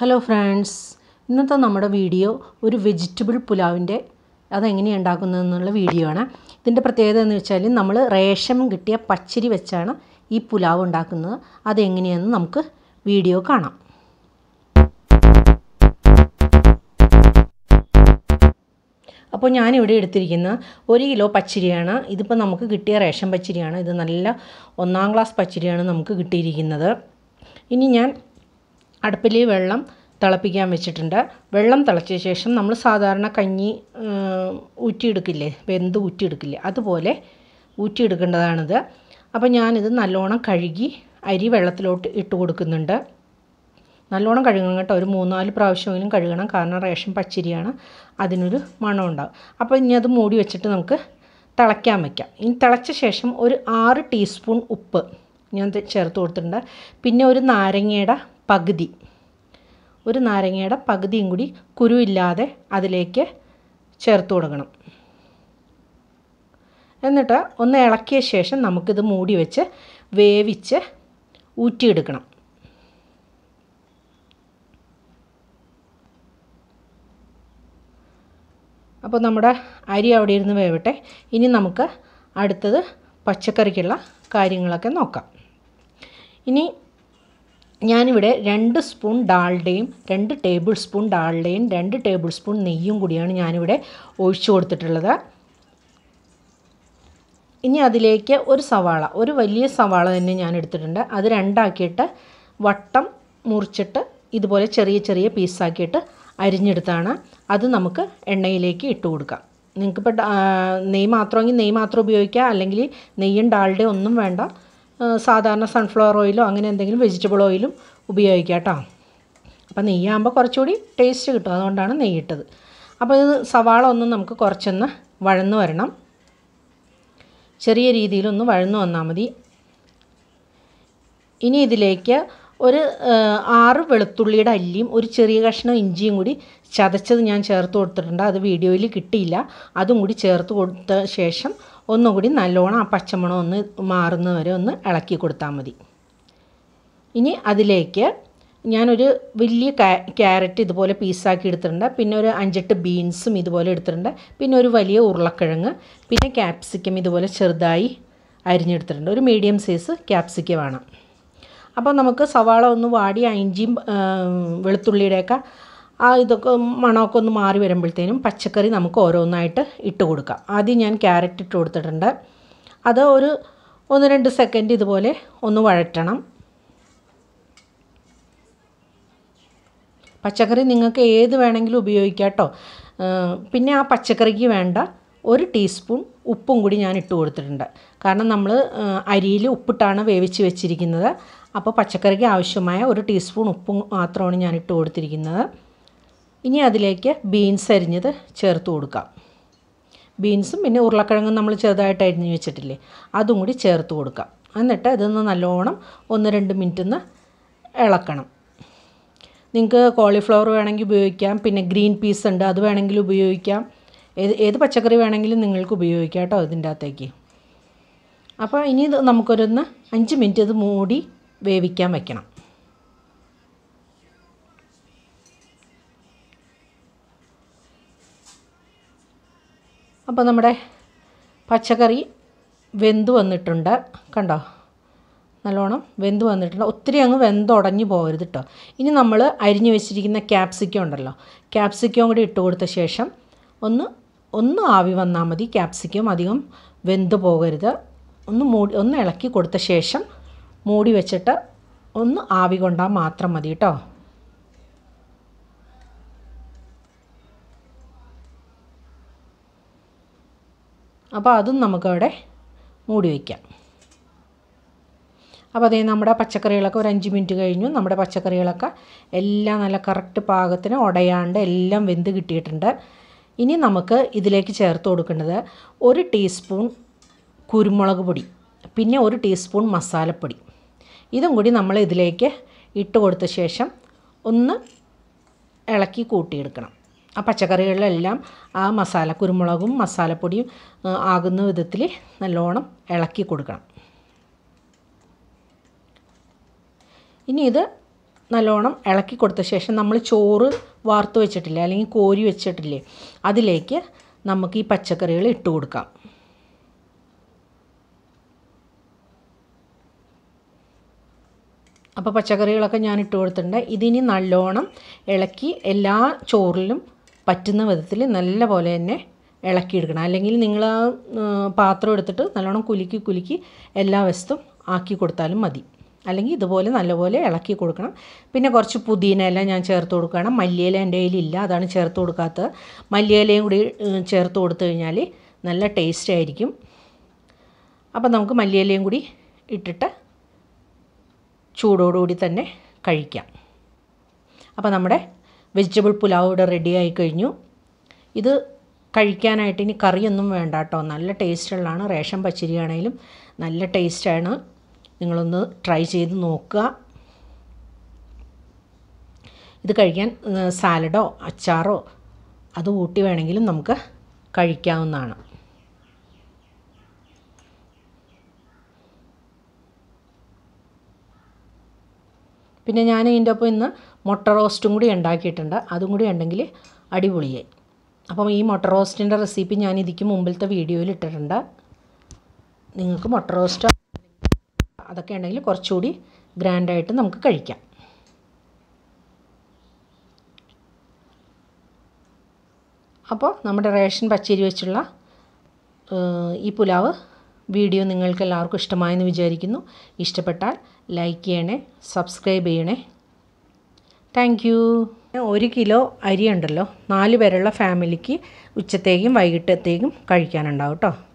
hello friends ഇന്നത്തെ നമ്മുടെ video ഒരു വെജിറ്റബിൾ പുലാവിൻ്റെ അതെങ്ങനെയാണ് ഉണ്ടാക്കുന്നതെന്നുള്ള വീഡിയോ ആണ് ഇതിൻ്റെ പ്രത്യേകത എന്ന് വെച്ചാൽ നമ്മൾ റേഷൻ കിട്ടിയ പച്ചരി വെച്ചാണ് ഈ പുലാവ് ഉണ്ടാക്കുന്നത് അതെങ്ങനെയെന്ന് നമുക്ക് വീഡിയോ കാണാം അപ്പോൾ ഞാനിവിടെ എടുത്തിരിക്കുന്ന ഒരു കിലോ പച്ചരിയാണ് ഇതിപ്പോൾ നമുക്ക് കിട്ടിയ റേഷൻ പച്ചരിയാണ് ഇത് നല്ല ഒന്നാം ക്ലാസ് പച്ചരിയാണ് നമുക്ക് കിട്ടിയിരിക്കുന്നത് ഇനി ഞാൻ അടുപ്പിൽ വെള്ളം തിളപ്പിക്കാൻ വെച്ചിട്ടുണ്ട് വെള്ളം തിളച്ച ശേഷം നമ്മൾ സാധാരണ കഞ്ഞി ഊറ്റിയെടുക്കില്ലേ വെന്ത് ഊറ്റിയെടുക്കില്ലേ അതുപോലെ ഊറ്റിയെടുക്കേണ്ടതാണിത് അപ്പോൾ ഞാനിത് നല്ലോണം കഴുകി അരി വെള്ളത്തിലോട്ട് ഇട്ട് കൊടുക്കുന്നുണ്ട് നല്ലോണം കഴുകണം കേട്ടോ ഒരു മൂന്നാല് പ്രാവശ്യമെങ്കിലും കഴുകണം കാരണം റേഷൻ പച്ചരിയാണ് അതിനൊരു മണം ഉണ്ടാകും അപ്പോൾ ഇനി അത് മൂടി വെച്ചിട്ട് നമുക്ക് തിളയ്ക്കാൻ വയ്ക്കാം ഇനി തിളച്ച ശേഷം ഒരു ആറ് ടീസ്പൂൺ ഉപ്പ് ഞാൻ ചേർത്ത് കൊടുത്തിട്ടുണ്ട് പിന്നെ ഒരു നാരങ്ങയുടെ പകുതി ഒരു നാരങ്ങയുടെ പകുതിയും കൂടി കുരുവില്ലാതെ അതിലേക്ക് ചേർത്ത് കൊടുക്കണം എന്നിട്ട് ഒന്ന് ഇളക്കിയ ശേഷം നമുക്കിത് മൂടി വെച്ച് വേവിച്ച് ഊറ്റിയെടുക്കണം അപ്പോൾ നമ്മുടെ അരി അവിടെ ഇരുന്ന് വേവട്ടെ ഇനി നമുക്ക് അടുത്തത് പച്ചക്കറിക്കുള്ള കാര്യങ്ങളൊക്കെ നോക്കാം ഇനി ഞാനിവിടെ രണ്ട് സ്പൂൺ ഡാളുടെയും രണ്ട് ടേബിൾ സ്പൂൺ ഡാളുടെയും രണ്ട് ടേബിൾ സ്പൂൺ നെയ്യും കൂടിയാണ് ഞാനിവിടെ ഒഴിച്ചു കൊടുത്തിട്ടുള്ളത് ഇനി അതിലേക്ക് ഒരു സവാള ഒരു വലിയ സവാള തന്നെ ഞാൻ എടുത്തിട്ടുണ്ട് അത് രണ്ടാക്കിയിട്ട് വട്ടം മുറിച്ചിട്ട് ഇതുപോലെ ചെറിയ ചെറിയ പീസാക്കിയിട്ട് അരിഞ്ഞെടുത്താണ് അത് നമുക്ക് എണ്ണയിലേക്ക് ഇട്ട് കൊടുക്കാം നിങ്ങൾക്കിപ്പോൾ നെയ്യ് മാത്രമെങ്കിൽ നെയ്യ് മാത്രം ഉപയോഗിക്കുക അല്ലെങ്കിൽ നെയ്യും ഡാളുടെ ഒന്നും വേണ്ട സാധാരണ സൺഫ്ലവർ ഓയിലോ അങ്ങനെ എന്തെങ്കിലും വെജിറ്റബിൾ ഓയിലും ഉപയോഗിക്കുക കേട്ടോ അപ്പോൾ നെയ്യാകുമ്പോൾ കുറച്ചുകൂടി ടേസ്റ്റ് കിട്ടും അതുകൊണ്ടാണ് നെയ്യിട്ടത് അപ്പോൾ ഇത് സവാള ഒന്ന് നമുക്ക് കുറച്ചൊന്ന് വഴന്നു വരണം ചെറിയ രീതിയിലൊന്ന് വഴന്നു വന്നാൽ മതി ഇനി ഇതിലേക്ക് ഒരു ആറ് വെളുത്തുള്ളിയുടെ അല്ലിയും ഒരു ചെറിയ കഷ്ണം ഇഞ്ചിയും കൂടി ചതച്ചത് ഞാൻ ചേർത്ത് കൊടുത്തിട്ടുണ്ട് അത് വീഡിയോയിൽ കിട്ടിയില്ല അതും കൂടി ചേർത്ത് കൊടുത്ത ശേഷം ഒന്നുകൂടി നല്ലോണം ആ പച്ചമണം ഒന്ന് മാറുന്നവരെ ഒന്ന് ഇളക്കി കൊടുത്താൽ മതി ഇനി അതിലേക്ക് ഞാനൊരു വലിയ ക്യാരറ്റ് ഇതുപോലെ പീസാക്കി എടുത്തിട്ടുണ്ട് പിന്നെ ഒരു അഞ്ചെട്ട് ബീൻസും ഇതുപോലെ എടുത്തിട്ടുണ്ട് പിന്നെ ഒരു വലിയ ഉരുളക്കിഴങ്ങ് പിന്നെ ക്യാപ്സിക്കം ഇതുപോലെ ചെറുതായി അരിഞ്ഞെടുത്തിട്ടുണ്ട് ഒരു മീഡിയം സൈസ് ക്യാപ്സിക്കമാണ് അപ്പോൾ നമുക്ക് സവാള ഒന്ന് വാടി അഞ്ചിയും വെളുത്തുള്ളിയുടെയൊക്കെ ആ ഇതൊക്കെ മണമൊക്കെ ഒന്ന് മാറി വരുമ്പോഴത്തേനും പച്ചക്കറി നമുക്ക് ഓരോന്നായിട്ട് ഇട്ട് കൊടുക്കാം ആദ്യം ഞാൻ ക്യാരറ്റ് ഇട്ട് കൊടുത്തിട്ടുണ്ട് അത് ഒരു ഒന്ന് രണ്ട് സെക്കൻഡ് ഇതുപോലെ ഒന്ന് വഴറ്റണം പച്ചക്കറി നിങ്ങൾക്ക് ഏത് വേണമെങ്കിലും ഉപയോഗിക്കാം കേട്ടോ പിന്നെ ആ പച്ചക്കറിക്ക് വേണ്ട ഒരു ടീസ്പൂൺ ഉപ്പും കൂടി ഞാൻ ഇട്ട് കൊടുത്തിട്ടുണ്ട് കാരണം നമ്മൾ അരിയിൽ ഉപ്പിട്ടാണ് വേവിച്ച് വെച്ചിരിക്കുന്നത് അപ്പോൾ പച്ചക്കറിക്ക് ആവശ്യമായ ഒരു ടീസ്പൂൺ ഉപ്പും മാത്രമാണ് ഞാൻ ഇട്ട് കൊടുത്തിരിക്കുന്നത് ഇനി അതിലേക്ക് ബീൻസ് അരിഞ്ഞത് ചേർത്ത് കൊടുക്കാം ബീൻസും പിന്നെ ഉരുളക്കിഴങ്ങും നമ്മൾ ചെറുതായിട്ട് അരിഞ്ഞ് വെച്ചിട്ടില്ലേ അതും കൂടി ചേർത്ത് കൊടുക്കാം എന്നിട്ട് ഇതൊന്ന് നല്ലോണം ഒന്ന് രണ്ട് മിനിറ്റ് ഒന്ന് ഇളക്കണം നിങ്ങൾക്ക് കോളിഫ്ലവർ വേണമെങ്കിൽ ഉപയോഗിക്കാം പിന്നെ ഗ്രീൻ പീസ് ഉണ്ട് അത് വേണമെങ്കിൽ ഉപയോഗിക്കാം ഏത് ഏത് പച്ചക്കറി വേണമെങ്കിലും നിങ്ങൾക്ക് ഉപയോഗിക്കാം കേട്ടോ ഇതിൻ്റെ അകത്തേക്ക് അപ്പോൾ ഇനി ഇത് നമുക്കൊരൊന്ന് അഞ്ച് മിനിറ്റ് ഇത് മൂടി വേവിക്കാൻ വയ്ക്കണം അപ്പോൾ നമ്മുടെ പച്ചക്കറി വെന്ത് വന്നിട്ടുണ്ട് കണ്ടോ നല്ലോണം വെന്ത് വന്നിട്ടുണ്ട് ഒത്തിരി അങ്ങ് വെന്തുടഞ്ഞു പോകരുത് കേട്ടോ ഇനി നമ്മൾ അരിഞ്ഞു വെച്ചിരിക്കുന്ന ക്യാപ്സിക്കം ഉണ്ടല്ലോ ക്യാപ്സിക്കം കൂടി ഇട്ട് കൊടുത്ത ശേഷം ഒന്ന് ഒന്ന് ആവി വന്നാൽ മതി ക്യാപ്സിക്കം അധികം വെന്ത് പോകരുത് ഒന്ന് മൂടി ഒന്ന് ഇളക്കി കൊടുത്ത ശേഷം മൂടി വെച്ചിട്ട് ഒന്ന് ആവി കൊണ്ടാൽ മാത്രം മതി കേട്ടോ അപ്പോൾ അതും നമുക്കവിടെ മൂടി വയ്ക്കാം അപ്പോൾ അതേ നമ്മുടെ പച്ചക്കറികളൊക്കെ ഒരു അഞ്ച് മിനിറ്റ് കഴിഞ്ഞു നമ്മുടെ പച്ചക്കറികളൊക്കെ എല്ലാം നല്ല കറക്റ്റ് പാകത്തിന് ഉടയാണ്ട് എല്ലാം വെന്ത് കിട്ടിയിട്ടുണ്ട് ഇനി നമുക്ക് ഇതിലേക്ക് ചേർത്ത് കൊടുക്കേണ്ടത് ഒരു ടീസ്പൂൺ കുരുമുളക് പൊടി പിന്നെ ഒരു ടീസ്പൂൺ മസാലപ്പൊടി ഇതും കൂടി നമ്മൾ ഇതിലേക്ക് ഇട്ട് കൊടുത്ത ശേഷം ഒന്ന് ഇളക്കി കൂട്ടിയെടുക്കണം ആ പച്ചക്കറികളിലെല്ലാം ആ മസാല കുരുമുളകും മസാലപ്പൊടിയും ആകുന്ന വിധത്തിൽ നല്ലോണം ഇളക്കി കൊടുക്കണം ഇനി ഇത് നല്ലോണം ഇളക്കി കൊടുത്ത ശേഷം നമ്മൾ ചോറ് വാർത്ത് വെച്ചിട്ടില്ലേ അല്ലെങ്കിൽ കോരി വെച്ചിട്ടില്ലേ അതിലേക്ക് നമുക്ക് ഈ പച്ചക്കറികൾ ഇട്ട് കൊടുക്കാം അപ്പോൾ പച്ചക്കറികളൊക്കെ ഞാൻ ഇട്ട് കൊടുത്തിട്ടുണ്ട് ഇതിനി നല്ലോണം ഇളക്കി എല്ലാ ചോറിലും പറ്റുന്ന വിധത്തിൽ നല്ല പോലെ തന്നെ ഇളക്കിയെടുക്കണം അല്ലെങ്കിൽ നിങ്ങൾ ആ പാത്രം എടുത്തിട്ട് നല്ലോണം കുലുക്കി കുലുക്കി എല്ലാ വശത്തും ആക്കി കൊടുത്താലും മതി അല്ലെങ്കിൽ ഇതുപോലെ നല്ലപോലെ ഇളക്കി കൊടുക്കണം പിന്നെ കുറച്ച് പുതിന എല്ലാം ഞാൻ ചേർത്ത് കൊടുക്കുകയാണ് മല്ലിയില എൻ്റെ ഇല്ല അതാണ് ചേർത്ത് കൊടുക്കാത്തത് മല്ലിയിലയും കൂടി ചേർത്ത് കൊടുത്തു കഴിഞ്ഞാൽ നല്ല ടേസ്റ്റ് ആയിരിക്കും അപ്പം നമുക്ക് മല്ലിയിലയും കൂടി ഇട്ടിട്ട് ചൂടോടുകൂടി തന്നെ കഴിക്കാം അപ്പോൾ നമ്മുടെ വെജിറ്റബിൾ പുലാവ് ഇവിടെ റെഡിയായി കഴിഞ്ഞു ഇത് കഴിക്കാനായിട്ട് ഇനി കറിയൊന്നും വേണ്ട കേട്ടോ നല്ല ടേസ്റ്റുള്ളതാണ് റേഷൻ പച്ചരി ആണെങ്കിലും നല്ല ടേസ്റ്റാണ് നിങ്ങളൊന്ന് ട്രൈ ചെയ്ത് നോക്കുക ഇത് കഴിക്കാൻ സാലഡോ അച്ചാറോ അത് ഊട്ടി വേണമെങ്കിലും നമുക്ക് കഴിക്കാവുന്നതാണ് പിന്നെ ഞാൻ ഇതിൻ്റെ ഒപ്പം ഇന്ന് മുട്ട റോസ്റ്റും കൂടി ഉണ്ടാക്കിയിട്ടുണ്ട് അതും കൂടി ഉണ്ടെങ്കിൽ അടിപൊളിയായി അപ്പം ഈ മുട്ട റോസ്റ്റിൻ്റെ റെസിപ്പി ഞാൻ ഇതിക്ക് മുമ്പിലത്തെ വീഡിയോയിൽ ഇട്ടിട്ടുണ്ട് നിങ്ങൾക്ക് മുട്ട റോസ്റ്റ് അതൊക്കെ ഉണ്ടെങ്കിൽ കുറച്ചുകൂടി ഗ്രാൻഡായിട്ട് നമുക്ക് കഴിക്കാം അപ്പോൾ നമ്മുടെ റേഷൻ പച്ചരി വെച്ചുള്ള ഈ പുലാവ് വീഡിയോ നിങ്ങൾക്ക് എല്ലാവർക്കും ഇഷ്ടമായെന്ന് വിചാരിക്കുന്നു ഇഷ്ടപ്പെട്ടാൽ ലൈക്ക് ചെയ്യണേ സബ്സ്ക്രൈബ് ചെയ്യണേ താങ്ക് യു ഒരു കിലോ അരി ഉണ്ടല്ലോ നാല് പേരുള്ള ഫാമിലിക്ക് ഉച്ചത്തേക്കും വൈകിട്ടത്തേക്കും കഴിക്കാനുണ്ടാവും കേട്ടോ